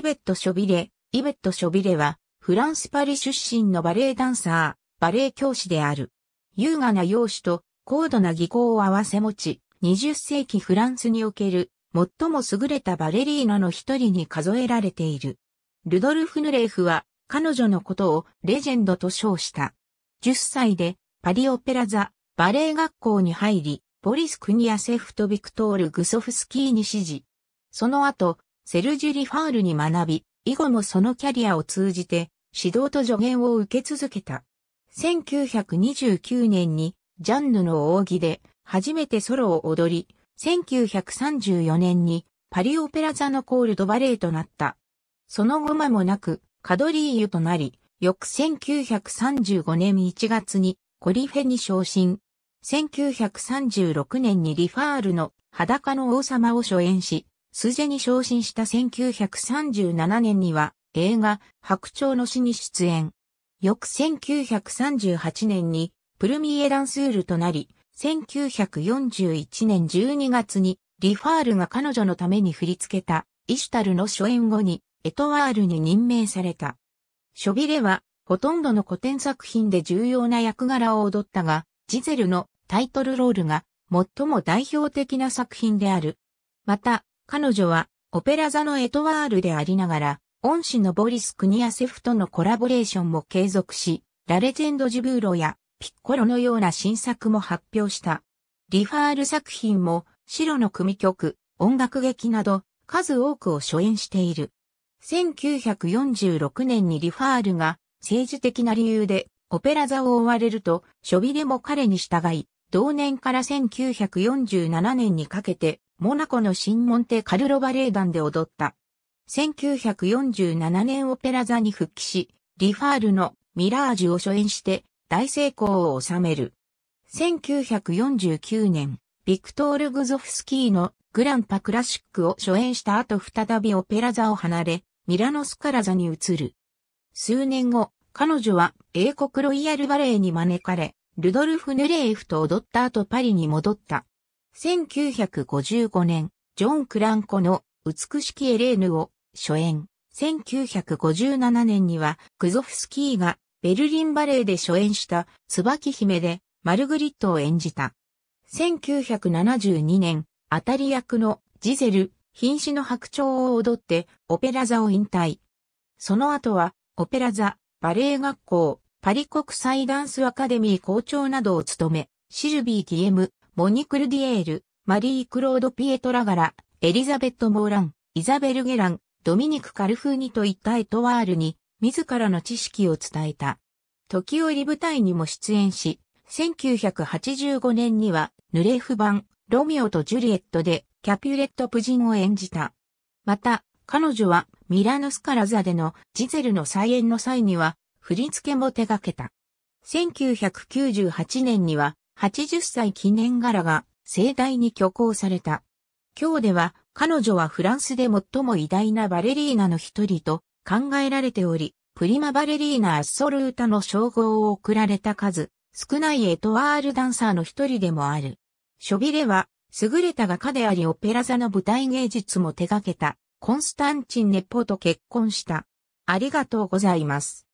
イベット・ショビレ。イベット・ショビレは、フランス・パリ出身のバレエダンサー、バレエ教師である。優雅な容姿と高度な技巧を併せ持ち、20世紀フランスにおける最も優れたバレリーナの一人に数えられている。ルドルフ・ヌレーフは彼女のことをレジェンドと称した。10歳でパリオペラザ・バレエ学校に入り、ボリス・クニアセフとビクトール・グソフスキーに指示。その後、セルジュ・リファールに学び、以後もそのキャリアを通じて、指導と助言を受け続けた。1929年に、ジャンヌの扇で、初めてソロを踊り、1934年に、パリオペラ座のコールドバレーとなった。その後間もなく、カドリーユとなり、翌1935年1月にコリフェに昇進。1936年にリファールの裸の王様を初演し、スジェに昇進した1937年には映画白鳥の死に出演。翌1938年にプルミエダンスールとなり、1941年12月にリファールが彼女のために振り付けたイシュタルの初演後にエトワールに任命された。ショビレはほとんどの古典作品で重要な役柄を踊ったが、ジゼルのタイトルロールが最も代表的な作品である。また、彼女は、オペラ座のエトワールでありながら、恩師のボリス・クニアセフとのコラボレーションも継続し、ラレジェンド・ジュブーロやピッコロのような新作も発表した。リファール作品も、白の組曲、音楽劇など、数多くを初演している。1946年にリファールが、政治的な理由で、オペラ座を追われると、ショでも彼に従い、同年から1947年にかけて、モナコの新モンテカルロバレー団で踊った。1947年オペラ座に復帰し、リファールのミラージュを初演して大成功を収める。1949年、ビクトール・グゾフスキーのグランパクラシックを初演した後再びオペラ座を離れ、ミラノスカラ座に移る。数年後、彼女は英国ロイヤルバレエに招かれ、ルドルフ・ヌレーフと踊った後パリに戻った。1955年、ジョン・クランコの美しきエレーヌを初演。1957年にはクゾフスキーがベルリンバレーで初演した椿姫でマルグリットを演じた。1972年、当たり役のジゼル、瀕死の白鳥を踊ってオペラ座を引退。その後はオペラ座、バレエ学校、パリ国際ダンスアカデミー校長などを務め、シルビー・ギエム、モニクル・ディエール、マリー・クロード・ピエトラガラ、エリザベット・モーラン、イザベル・ゲラン、ドミニク・カルフーニといったエトワールに、自らの知識を伝えた。時折舞台にも出演し、1985年には、ヌレフ版、ロミオとジュリエットで、キャピュレットプジンを演じた。また、彼女は、ミラノスカラザでのジゼルの再演の際には、振り付けも手掛けた。1998年には、80歳記念柄が盛大に挙行された。今日では彼女はフランスで最も偉大なバレリーナの一人と考えられており、プリマバレリーナ・アッソルータの称号を贈られた数、少ないエトワールダンサーの一人でもある。ショビレは、優れた画家でありオペラ座の舞台芸術も手掛けた、コンスタンチン・ネポと結婚した。ありがとうございます。